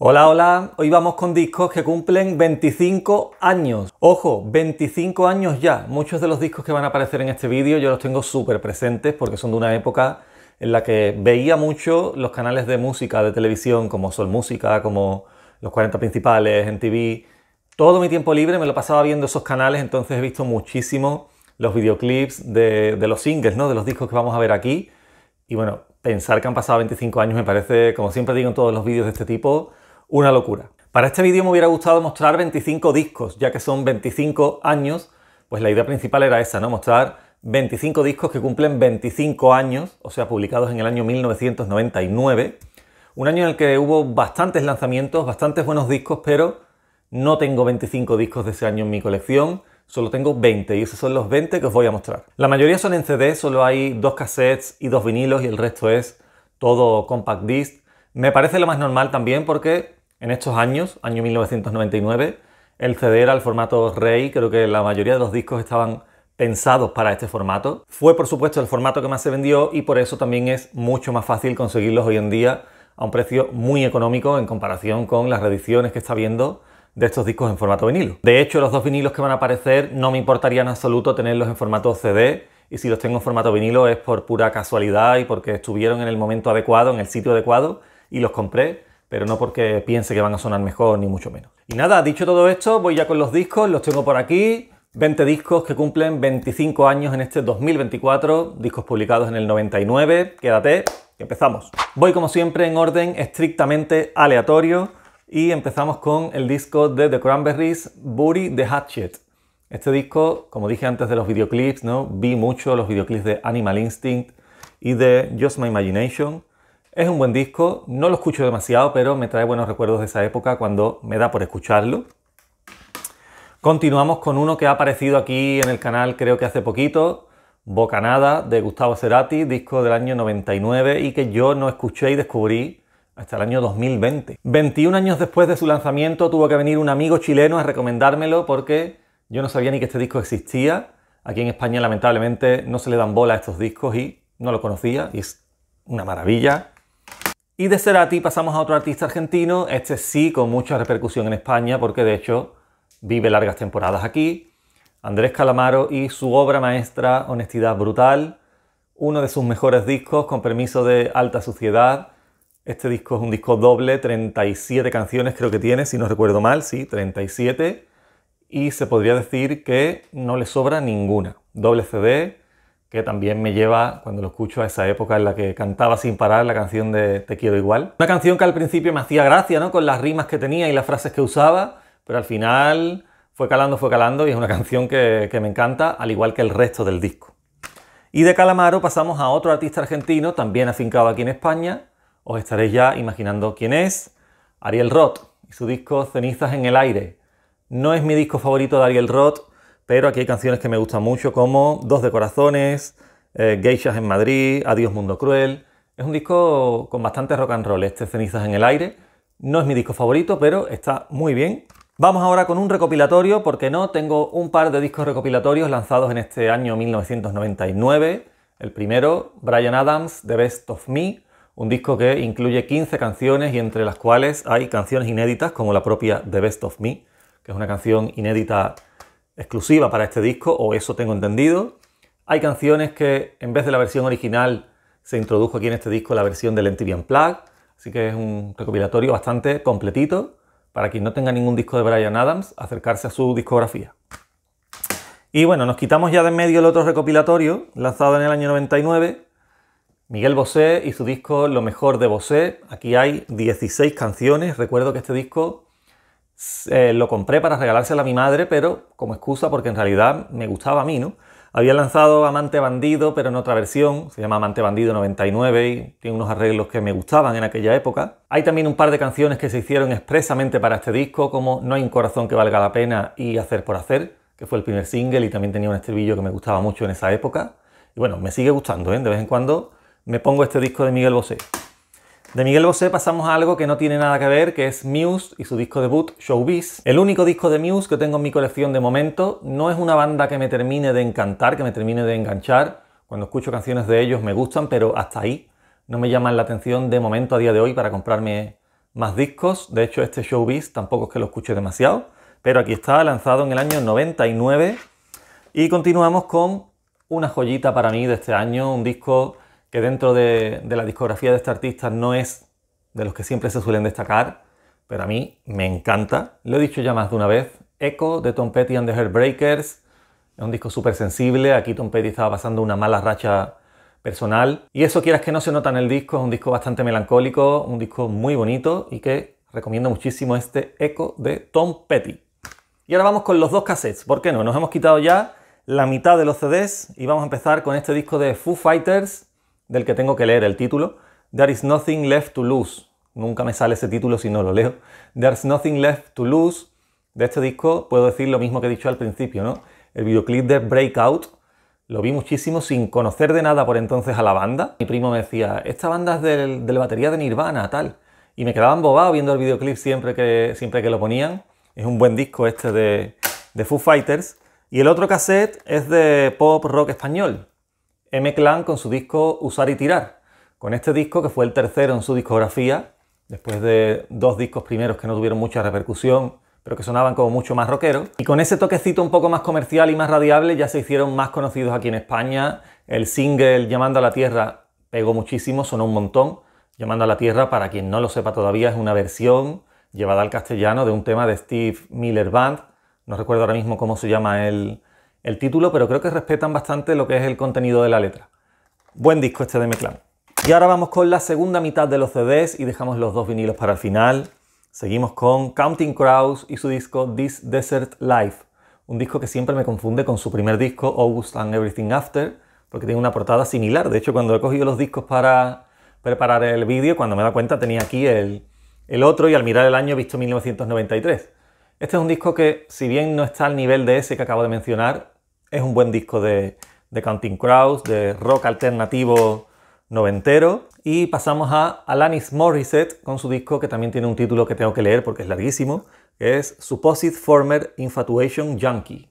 Hola, hola, hoy vamos con discos que cumplen 25 años. Ojo, 25 años ya. Muchos de los discos que van a aparecer en este vídeo yo los tengo súper presentes porque son de una época en la que veía mucho los canales de música de televisión como Sol Música, como Los 40 Principales, en TV. Todo mi tiempo libre me lo pasaba viendo esos canales, entonces he visto muchísimo los videoclips de, los singles, ¿no? de los discos que vamos a ver aquí. Y bueno, pensar que han pasado 25 años me parece, como siempre digo en todos los vídeos de este tipo, una locura. Para este vídeo me hubiera gustado mostrar 25 discos, ya que son 25 años, pues la idea principal era esa, ¿no? Mostrar 25 discos que cumplen 25 años, o sea, publicados en el año 1999. Un año en el que hubo bastantes lanzamientos, bastantes buenos discos, pero no tengo 25 discos de ese año en mi colección, solo tengo 20 y esos son los 20 que os voy a mostrar. La mayoría son en CD, solo hay dos cassettes y dos vinilos y el resto es todo compact disc. Me parece lo más normal también porque en estos años, año 1999, el CD era el formato rey, creo que la mayoría de los discos estaban pensados para este formato. Fue por supuesto el formato que más se vendió y por eso también es mucho más fácil conseguirlos hoy en día a un precio muy económico en comparación con las reediciones que está viendo de estos discos en formato vinilo. De hecho, los dos vinilos que van a aparecer no me importaría en absoluto tenerlos en formato CD y si los tengo en formato vinilo es por pura casualidad y porque estuvieron en el momento adecuado, en el sitio adecuado y los compré pero no porque piense que van a sonar mejor, ni mucho menos. Y nada, dicho todo esto, voy ya con los discos, los tengo por aquí. 20 discos que cumplen 25 años en este 2024, discos publicados en el 99. Quédate, empezamos. Voy como siempre en orden estrictamente aleatorio y empezamos con el disco de The Cranberries, Bury the Hatchet. Este disco, como dije antes de los videoclips, ¿no? vi mucho los videoclips de Animal Instinct y de Just My Imagination. Es un buen disco, no lo escucho demasiado, pero me trae buenos recuerdos de esa época cuando me da por escucharlo. Continuamos con uno que ha aparecido aquí en el canal creo que hace poquito, Nada de Gustavo Cerati, disco del año 99 y que yo no escuché y descubrí hasta el año 2020. 21 años después de su lanzamiento tuvo que venir un amigo chileno a recomendármelo porque yo no sabía ni que este disco existía. Aquí en España lamentablemente no se le dan bola a estos discos y no lo conocía y es una maravilla. Y de Cerati pasamos a otro artista argentino, este sí con mucha repercusión en España porque de hecho vive largas temporadas aquí. Andrés Calamaro y su obra maestra Honestidad Brutal, uno de sus mejores discos con permiso de alta suciedad. Este disco es un disco doble, 37 canciones creo que tiene, si no recuerdo mal, sí, 37. Y se podría decir que no le sobra ninguna. Doble CD, que también me lleva, cuando lo escucho, a esa época en la que cantaba sin parar la canción de Te quiero igual. Una canción que al principio me hacía gracia, ¿no? Con las rimas que tenía y las frases que usaba, pero al final fue calando, fue calando y es una canción que, que me encanta, al igual que el resto del disco. Y de Calamaro pasamos a otro artista argentino, también afincado aquí en España. Os estaréis ya imaginando quién es. Ariel Roth y su disco Cenizas en el Aire. No es mi disco favorito de Ariel Roth, pero aquí hay canciones que me gustan mucho como Dos de Corazones, eh, Geishas en Madrid, Adiós Mundo Cruel. Es un disco con bastante rock and roll, este Cenizas en el Aire. No es mi disco favorito, pero está muy bien. Vamos ahora con un recopilatorio, porque no, tengo un par de discos recopilatorios lanzados en este año 1999. El primero, Brian Adams, The Best of Me, un disco que incluye 15 canciones y entre las cuales hay canciones inéditas como la propia The Best of Me, que es una canción inédita exclusiva para este disco, o eso tengo entendido. Hay canciones que en vez de la versión original se introdujo aquí en este disco la versión del MTV Plug, así que es un recopilatorio bastante completito para quien no tenga ningún disco de Brian Adams, acercarse a su discografía. Y bueno, nos quitamos ya de en medio el otro recopilatorio, lanzado en el año 99, Miguel Bosé y su disco Lo mejor de Bosé. Aquí hay 16 canciones, recuerdo que este disco eh, lo compré para regalárselo a mi madre, pero como excusa porque en realidad me gustaba a mí, ¿no? Había lanzado Amante Bandido, pero en otra versión, se llama Amante Bandido 99 y tiene unos arreglos que me gustaban en aquella época. Hay también un par de canciones que se hicieron expresamente para este disco, como No hay un corazón que valga la pena y Hacer por Hacer, que fue el primer single y también tenía un estribillo que me gustaba mucho en esa época. Y bueno, me sigue gustando, ¿eh? de vez en cuando me pongo este disco de Miguel Bosé. De Miguel Bosé pasamos a algo que no tiene nada que ver, que es Muse y su disco debut Showbiz. El único disco de Muse que tengo en mi colección de momento no es una banda que me termine de encantar, que me termine de enganchar. Cuando escucho canciones de ellos me gustan, pero hasta ahí no me llaman la atención de momento a día de hoy para comprarme más discos. De hecho, este Showbiz tampoco es que lo escuche demasiado, pero aquí está, lanzado en el año 99. Y continuamos con una joyita para mí de este año, un disco que dentro de, la discografía de este artista no es de los que siempre se suelen destacar, pero a mí me encanta. Lo he dicho ya más de una vez, Echo de Tom Petty and the Heartbreakers. Es un disco súper sensible. Aquí Tom Petty estaba pasando una mala racha personal. Y eso quieras que no se nota en el disco. Es un disco bastante melancólico, un disco muy bonito y que recomiendo muchísimo este Echo de Tom Petty. Y ahora vamos con los dos cassettes. ¿Por qué no? Nos hemos quitado ya la mitad de los CDs y vamos a empezar con este disco de Foo Fighters del que tengo que leer el título. There is nothing left to lose. Nunca me sale ese título si no lo leo. There's nothing left to lose. De este disco puedo decir lo mismo que he dicho al principio, ¿no? El videoclip de Breakout lo vi muchísimo sin conocer de nada por entonces a la banda. Mi primo me decía, esta banda es de la batería de Nirvana, tal. Y me quedaba embobado viendo el videoclip siempre que, siempre que lo ponían. Es un buen disco este de, de Foo Fighters. Y el otro cassette es de pop rock español. M-Clan con su disco Usar y Tirar. Con este disco, que fue el tercero en su discografía, después de dos discos primeros que no tuvieron mucha repercusión, pero que sonaban como mucho más rockeros. Y con ese toquecito un poco más comercial y más radiable ya se hicieron más conocidos aquí en España. El single Llamando a la Tierra pegó muchísimo, sonó un montón. Llamando a la Tierra, para quien no lo sepa todavía, es una versión llevada al castellano de un tema de Steve Miller Band. No recuerdo ahora mismo cómo se llama el, el título, pero creo que respetan bastante lo que es el contenido de la letra. Buen disco este de Meclán. Y ahora vamos con la segunda mitad de los CDs y dejamos los dos vinilos para el final. Seguimos con Counting Crows y su disco This Desert Life, un disco que siempre me confunde con su primer disco August and Everything After, porque tiene una portada similar. De hecho, cuando he cogido los discos para preparar el vídeo, cuando me da cuenta tenía aquí el, el otro y al mirar el año he visto 1993. Este es un disco que, si bien no está al nivel de ese que acabo de mencionar, es un buen disco de, Counting Crows, de rock alternativo noventero. Y pasamos a Alanis Morissette con su disco que también tiene un título que tengo que leer porque es larguísimo, es Supposed Former Infatuation Junkie.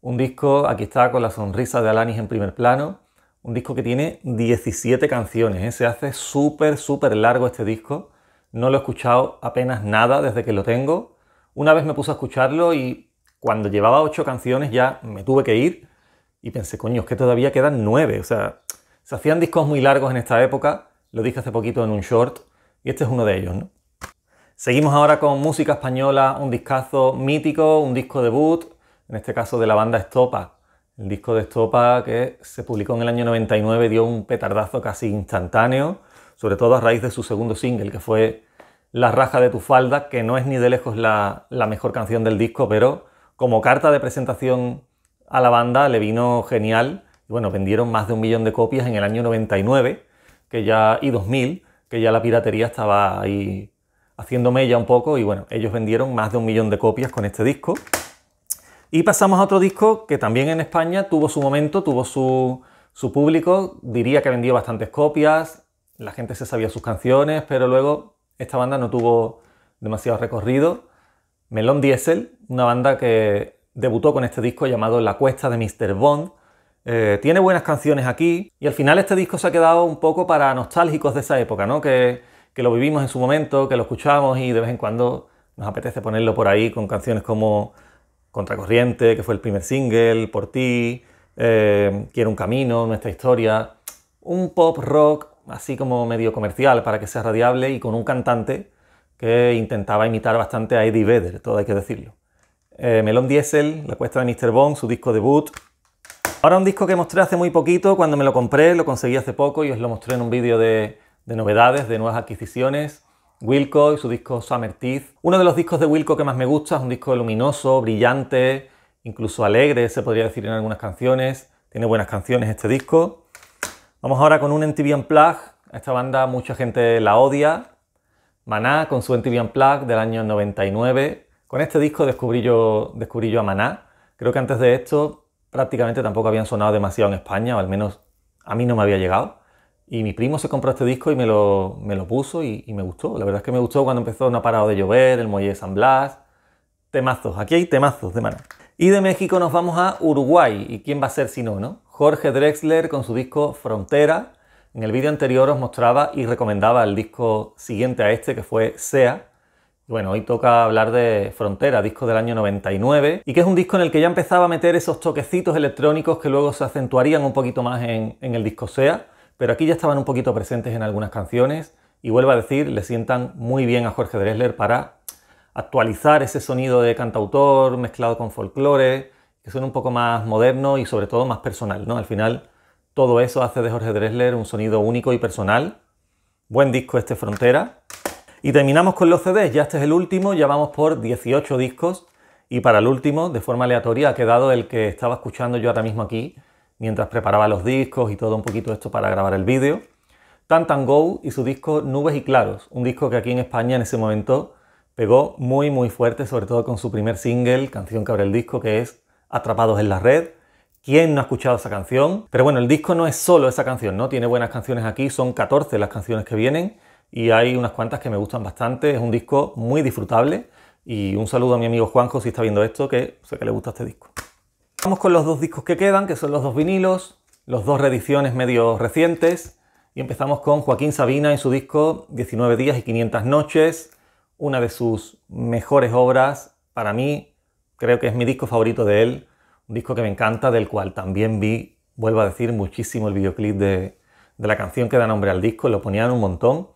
Un disco, aquí está con la sonrisa de Alanis en primer plano, un disco que tiene 17 canciones, ¿eh? se hace súper, súper largo este disco. No lo he escuchado apenas nada desde que lo tengo una vez me puse a escucharlo y cuando llevaba ocho canciones ya me tuve que ir y pensé, coño, es que todavía quedan nueve. O sea, se hacían discos muy largos en esta época, lo dije hace poquito en un short, y este es uno de ellos, ¿no? Seguimos ahora con música española, un discazo mítico, un disco debut, en este caso de la banda Estopa. El disco de Estopa que se publicó en el año 99 dio un petardazo casi instantáneo, sobre todo a raíz de su segundo single, que fue la raja de tu falda, que no es ni de lejos la, mejor canción del disco, pero como carta de presentación a la banda le vino genial. Bueno, vendieron más de un millón de copias en el año 99 que ya, y 2000, que ya la piratería estaba ahí haciendo mella un poco y bueno, ellos vendieron más de un millón de copias con este disco. Y pasamos a otro disco que también en España tuvo su momento, tuvo su, su público, diría que vendió bastantes copias, la gente se sabía sus canciones, pero luego esta banda no tuvo demasiado recorrido. Melon Diesel, una banda que debutó con este disco llamado La Cuesta de Mr. Bond. Eh, tiene buenas canciones aquí y al final este disco se ha quedado un poco para nostálgicos de esa época, ¿no? Que, lo vivimos en su momento, que lo escuchamos y de vez en cuando nos apetece ponerlo por ahí con canciones como Contracorriente, que fue el primer single, Por ti, eh, Quiero un camino, Nuestra historia, un pop rock así como medio comercial para que sea radiable y con un cantante que intentaba imitar bastante a Eddie Vedder, todo hay que decirlo. Eh, Diesel, La Cuesta de Mr. Bond, su disco debut. Ahora un disco que mostré hace muy poquito, cuando me lo compré, lo conseguí hace poco y os lo mostré en un vídeo de, de novedades, de nuevas adquisiciones. Wilco y su disco Summer Teeth. Uno de los discos de Wilco que más me gusta, es un disco luminoso, brillante, incluso alegre, se podría decir en algunas canciones. Tiene buenas canciones este disco. Vamos ahora con un NTV Plug. Esta banda mucha gente la odia. Maná con su NTV Plug del año 99. Con este disco descubrí yo, a Maná. Creo que antes de esto prácticamente tampoco habían sonado demasiado en España, o al menos a mí no me había llegado. Y mi primo se compró este disco y me lo, puso y, me gustó. La verdad es que me gustó cuando empezó No ha parado de llover, El muelle de San Blas. Temazos, aquí hay temazos de Maná. Y de México nos vamos a Uruguay. ¿Y quién va a ser si no, no? Jorge Drexler con su disco Frontera. En el vídeo anterior os mostraba y recomendaba el disco siguiente a este que fue Sea. Bueno, hoy toca hablar de Frontera, disco del año 99, y que es un disco en el que ya empezaba a meter esos toquecitos electrónicos que luego se acentuarían un poquito más en, el disco Sea, pero aquí ya estaban un poquito presentes en algunas canciones y vuelvo a decir, le sientan muy bien a Jorge Drexler para actualizar ese sonido de cantautor mezclado con folclore, que suena un poco más moderno y sobre todo más personal, ¿no? Al final todo eso hace de Jorge Dressler un sonido único y personal. Buen disco este Frontera. Y terminamos con los CDs, ya este es el último, ya vamos por 18 discos y para el último, de forma aleatoria, ha quedado el que estaba escuchando yo ahora mismo aquí mientras preparaba los discos y todo un poquito esto para grabar el vídeo. tan Go y su disco Nubes y Claros, un disco que aquí en España en ese momento pegó muy muy fuerte, sobre todo con su primer single, canción que abre el disco, que es Atrapados en la Red. ¿Quién no ha escuchado esa canción? Pero bueno, el disco no es solo esa canción, ¿no? Tiene buenas canciones aquí, son 14 las canciones que vienen y hay unas cuantas que me gustan bastante. Es un disco muy disfrutable y un saludo a mi amigo Juanjo si está viendo esto, que sé que le gusta este disco. Vamos con los dos discos que quedan, que son los dos vinilos, los dos reediciones medio recientes. Y empezamos con Joaquín Sabina en su disco 19 días y 500 noches, una de sus mejores obras para mí, creo que es mi disco favorito de él, un disco que me encanta, del cual también vi, vuelvo a decir, muchísimo el videoclip de, la canción que da nombre al disco, lo ponían un montón.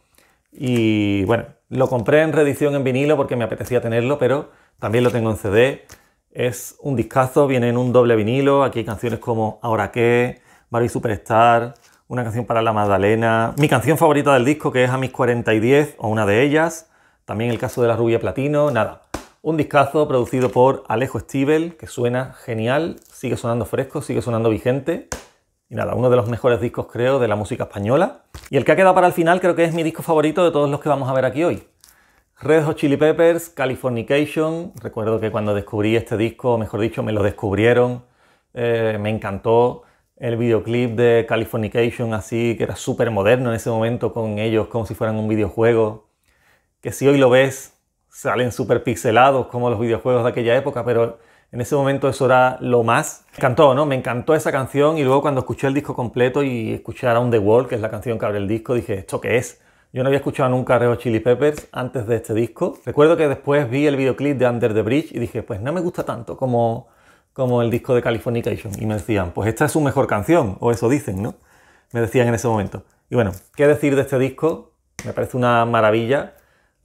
Y bueno, lo compré en reedición en vinilo porque me apetecía tenerlo, pero también lo tengo en CD. Es un discazo, viene en un doble vinilo. Aquí hay canciones como Ahora qué, Barbie Superstar, una canción para la Magdalena, mi canción favorita del disco que es A mis 40 y 10 o una de ellas, también el caso de la rubia platino, nada. Un discazo producido por Alejo Stivel, que suena genial, sigue sonando fresco, sigue sonando vigente. Y nada, uno de los mejores discos, creo, de la música española. Y el que ha quedado para el final creo que es mi disco favorito de todos los que vamos a ver aquí hoy. Red Hot Chili Peppers, Californication. Recuerdo que cuando descubrí este disco, mejor dicho, me lo descubrieron. Eh, me encantó el videoclip de Californication, así que era súper moderno en ese momento con ellos, como si fueran un videojuego. Que si hoy lo ves, salen súper pixelados como los videojuegos de aquella época, pero en ese momento eso era lo más. Me encantó, ¿no? Me encantó esa canción y luego cuando escuché el disco completo y escuché Around the World, que es la canción que abre el disco, dije, ¿esto qué es? Yo no había escuchado nunca Red Chili Peppers antes de este disco. Recuerdo que después vi el videoclip de Under the Bridge y dije, pues no me gusta tanto como, como el disco de Californication. Y me decían, pues esta es su mejor canción, o eso dicen, ¿no? Me decían en ese momento. Y bueno, ¿qué decir de este disco? Me parece una maravilla.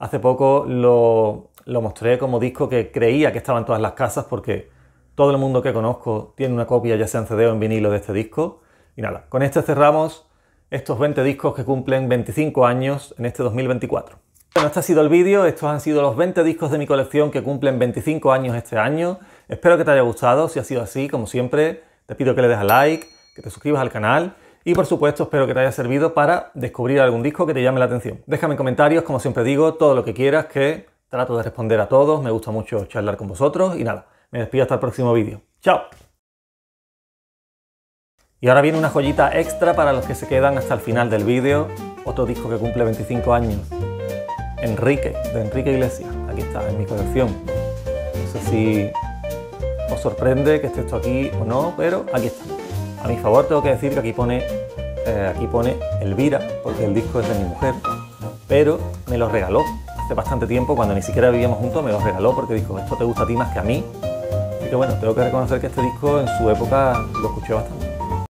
Hace poco lo, mostré como disco que creía que estaba en todas las casas porque todo el mundo que conozco tiene una copia, ya sea en CD o en vinilo, de este disco. Y nada, con este cerramos estos 20 discos que cumplen 25 años en este 2024. Bueno, este ha sido el vídeo, estos han sido los 20 discos de mi colección que cumplen 25 años este año. Espero que te haya gustado, si ha sido así, como siempre, te pido que le des a like, que te suscribas al canal y por supuesto espero que te haya servido para descubrir algún disco que te llame la atención. Déjame en comentarios, como siempre digo, todo lo que quieras, que trato de responder a todos, me gusta mucho charlar con vosotros y nada, me despido hasta el próximo vídeo. ¡Chao! Y ahora viene una joyita extra para los que se quedan hasta el final del vídeo, otro disco que cumple 25 años. Enrique, de Enrique Iglesias, aquí está, en mi colección. No sé si os sorprende que esté esto aquí o no, pero aquí está. A mi favor tengo que decir que aquí pone, eh, aquí pone Elvira, porque el disco es de mi mujer, pero me lo regaló hace bastante tiempo, cuando ni siquiera vivíamos juntos, me lo regaló porque dijo, esto te gusta a ti más que a mí. y que bueno, tengo que reconocer que este disco en su época lo escuché bastante.